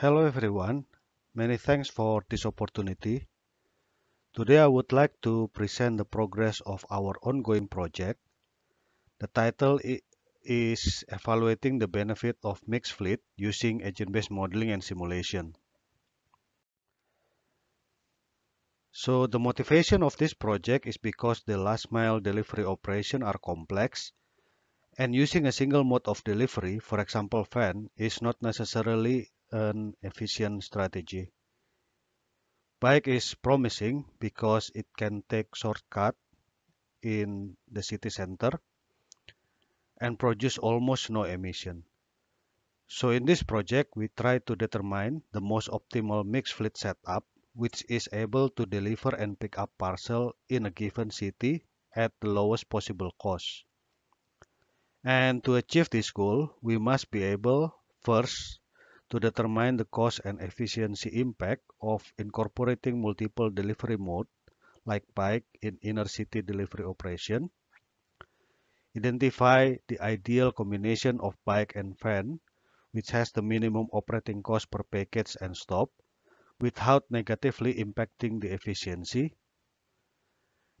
Hello everyone, many thanks for this opportunity. Today I would like to present the progress of our ongoing project. The title is Evaluating the Benefit of Mixed Fleet Using Agent-Based Modeling and Simulation. So the motivation of this project is because the last mile delivery operation are complex and using a single mode of delivery, for example van, is not necessarily an efficient strategy. Bike is promising because it can take shortcut in the city center and produce almost no emission. So in this project, we try to determine the most optimal mixed fleet setup which is able to deliver and pick up parcel in a given city at the lowest possible cost. And to achieve this goal, we must be able first to determine the cost and efficiency impact of incorporating multiple delivery modes, like bike in inner city delivery operation. Identify the ideal combination of bike and van which has the minimum operating cost per package and stop without negatively impacting the efficiency.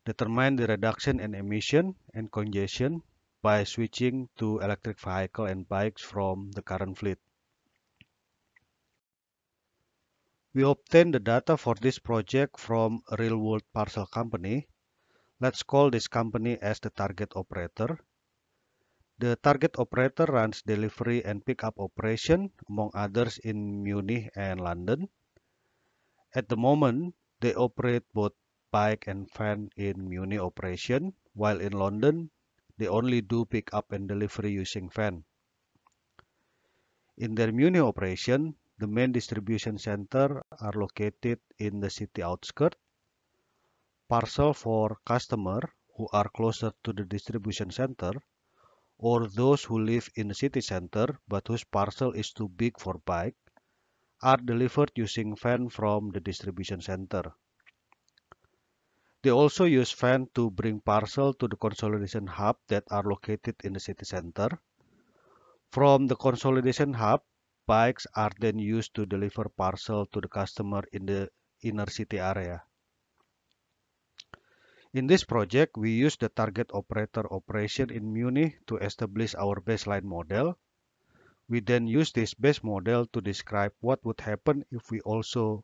Determine the reduction in emission and congestion by switching to electric vehicle and bikes from the current fleet. We obtain the data for this project from real-world parcel company. Let's call this company as the target operator. The target operator runs delivery and pickup operation, among others in Munich and London. At the moment, they operate both bike and van in Munich operation, while in London, they only do pickup and delivery using van. In their Munich operation, the main distribution center are located in the city outskirts. Parcel for customer who are closer to the distribution center or those who live in the city center but whose parcel is too big for bike are delivered using van from the distribution center. They also use van to bring parcel to the consolidation hub that are located in the city center. From the consolidation hub, bikes are then used to deliver parcel to the customer in the inner city area. In this project, we use the target operator operation in Munich to establish our baseline model. We then use this base model to describe what would happen if we also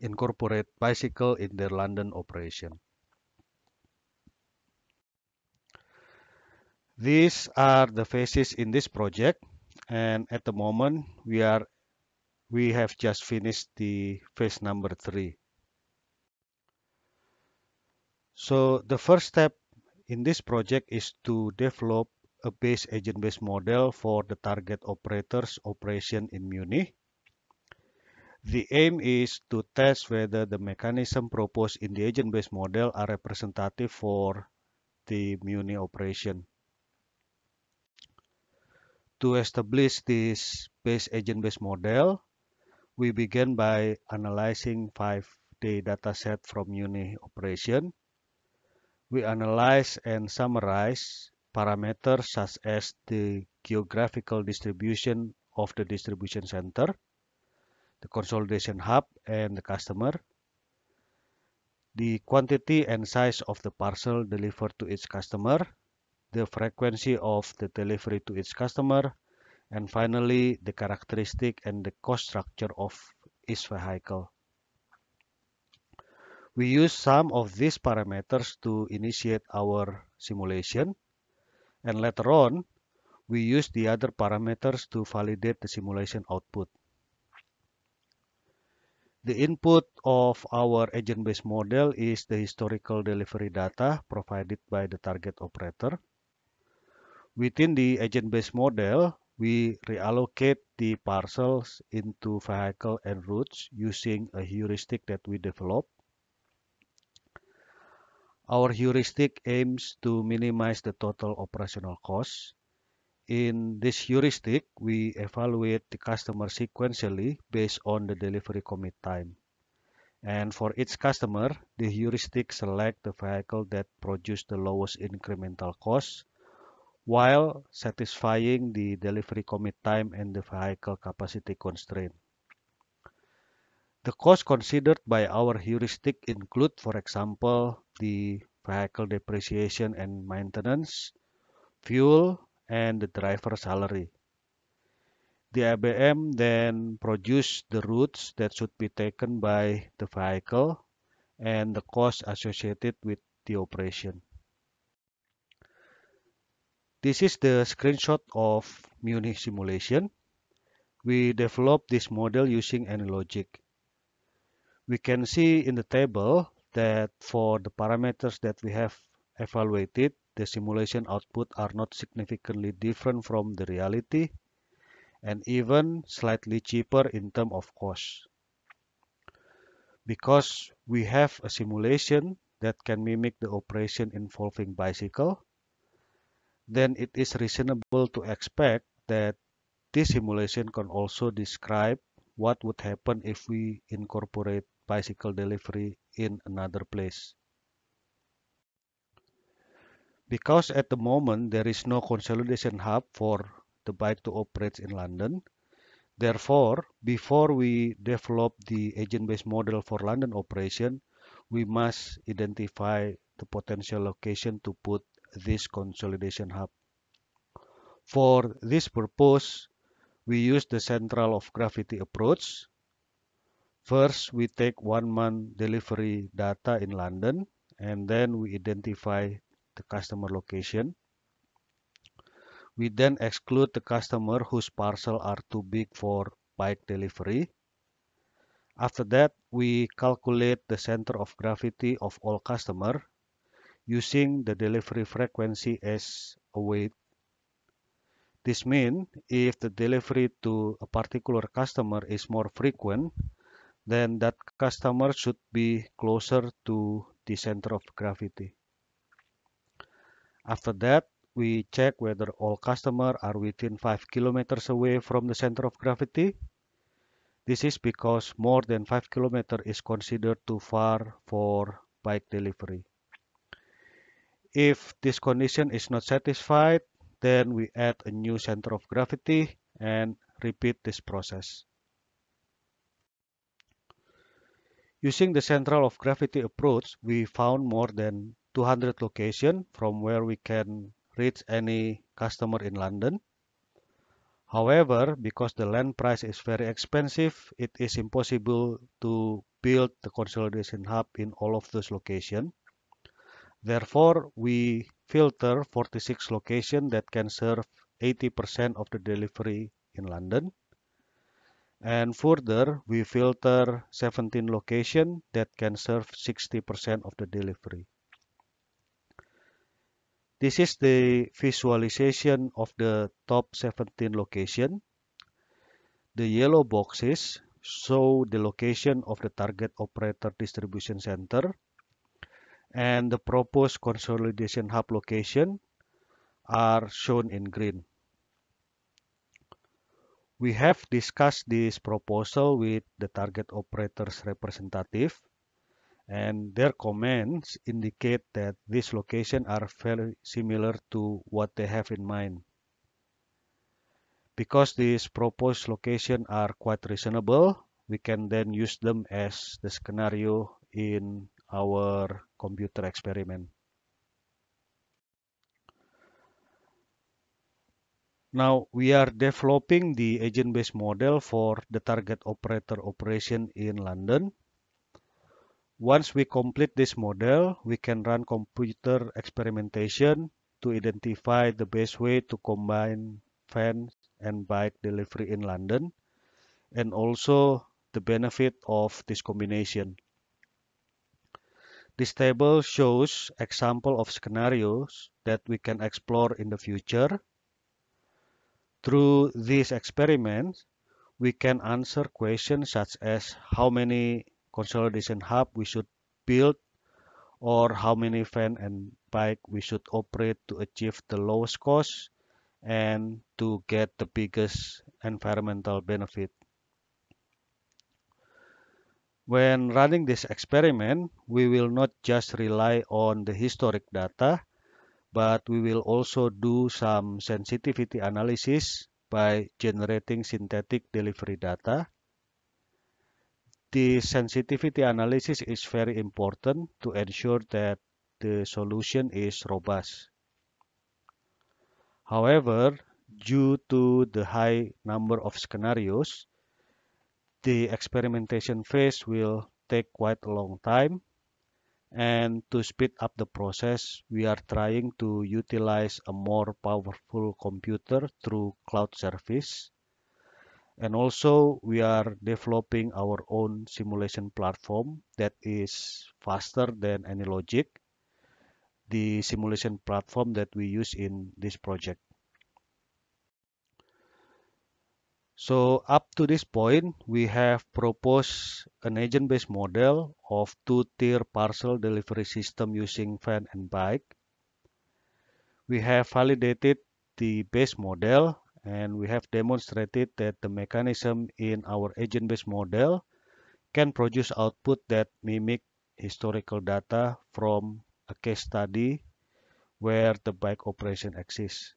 incorporate bicycle in their London operation. These are the phases in this project and at the moment we are we have just finished the phase number three so the first step in this project is to develop a base agent-based model for the target operator's operation in Munich. The aim is to test whether the mechanism proposed in the agent-based model are representative for the Muni operation. To establish this base agent-based model, we begin by analyzing five day dataset from UNI operation. We analyze and summarize parameters such as the geographical distribution of the distribution center, the consolidation hub and the customer, the quantity and size of the parcel delivered to each customer, the frequency of the delivery to its customer, and finally the characteristic and the cost structure of each vehicle. We use some of these parameters to initiate our simulation, and later on, we use the other parameters to validate the simulation output. The input of our agent-based model is the historical delivery data provided by the target operator. Within the agent-based model, we reallocate the parcels into vehicle and routes using a heuristic that we develop. Our heuristic aims to minimize the total operational cost. In this heuristic, we evaluate the customer sequentially based on the delivery commit time. And for each customer, the heuristic select the vehicle that produces the lowest incremental cost while satisfying the delivery commit time and the vehicle capacity constraint. The cost considered by our heuristic include, for example, the vehicle depreciation and maintenance, fuel, and the driver salary. The ABM then produce the routes that should be taken by the vehicle and the cost associated with the operation. This is the screenshot of Munich simulation. We developed this model using any logic. We can see in the table that for the parameters that we have evaluated, the simulation output are not significantly different from the reality and even slightly cheaper in terms of cost. Because we have a simulation that can mimic the operation involving bicycle, then it is reasonable to expect that this simulation can also describe what would happen if we incorporate bicycle delivery in another place. Because at the moment there is no consolidation hub for the bike to operate in London, therefore before we develop the agent-based model for London operation, we must identify the potential location to put this consolidation hub. For this purpose, we use the central of gravity approach. First, we take one month delivery data in London and then we identify the customer location. We then exclude the customer whose parcel are too big for bike delivery. After that, we calculate the center of gravity of all customer using the delivery frequency as a weight. This means if the delivery to a particular customer is more frequent, then that customer should be closer to the center of gravity. After that, we check whether all customers are within 5 kilometers away from the center of gravity. This is because more than 5 kilometers is considered too far for bike delivery. If this condition is not satisfied, then we add a new center of gravity and repeat this process. Using the central of gravity approach, we found more than 200 locations from where we can reach any customer in London. However, because the land price is very expensive, it is impossible to build the consolidation hub in all of those locations. Therefore, we filter 46 location that can serve 80% of the delivery in London. And further, we filter 17 location that can serve 60% of the delivery. This is the visualization of the top 17 location. The yellow boxes show the location of the target operator distribution center and the proposed consolidation hub location are shown in green. We have discussed this proposal with the target operator's representative and their comments indicate that these locations are very similar to what they have in mind. Because these proposed locations are quite reasonable, we can then use them as the scenario in our computer experiment. Now we are developing the agent-based model for the target operator operation in London. Once we complete this model, we can run computer experimentation to identify the best way to combine van and bike delivery in London and also the benefit of this combination. This table shows example of scenarios that we can explore in the future. Through these experiments, we can answer questions such as how many consolidation hub we should build or how many fan and bike we should operate to achieve the lowest cost and to get the biggest environmental benefit. When running this experiment, we will not just rely on the historic data, but we will also do some sensitivity analysis by generating synthetic delivery data. The sensitivity analysis is very important to ensure that the solution is robust. However, due to the high number of scenarios, the experimentation phase will take quite a long time and to speed up the process we are trying to utilize a more powerful computer through cloud service and also we are developing our own simulation platform that is faster than any logic the simulation platform that we use in this project So up to this point, we have proposed an agent-based model of two-tier parcel delivery system using van and bike. We have validated the base model and we have demonstrated that the mechanism in our agent-based model can produce output that mimic historical data from a case study where the bike operation exists.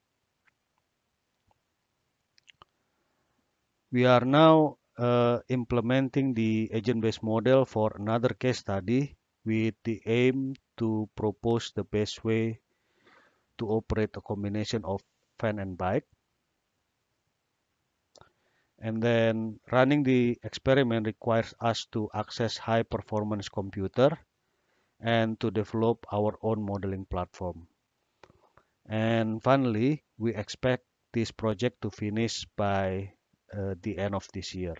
We are now uh, implementing the agent-based model for another case study with the aim to propose the best way to operate a combination of fan and bike. And then running the experiment requires us to access high performance computer and to develop our own modeling platform. And finally, we expect this project to finish by uh, the end of this year.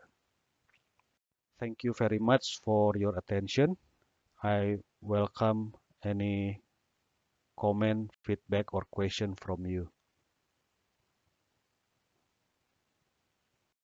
Thank you very much for your attention. I welcome any comment, feedback or question from you.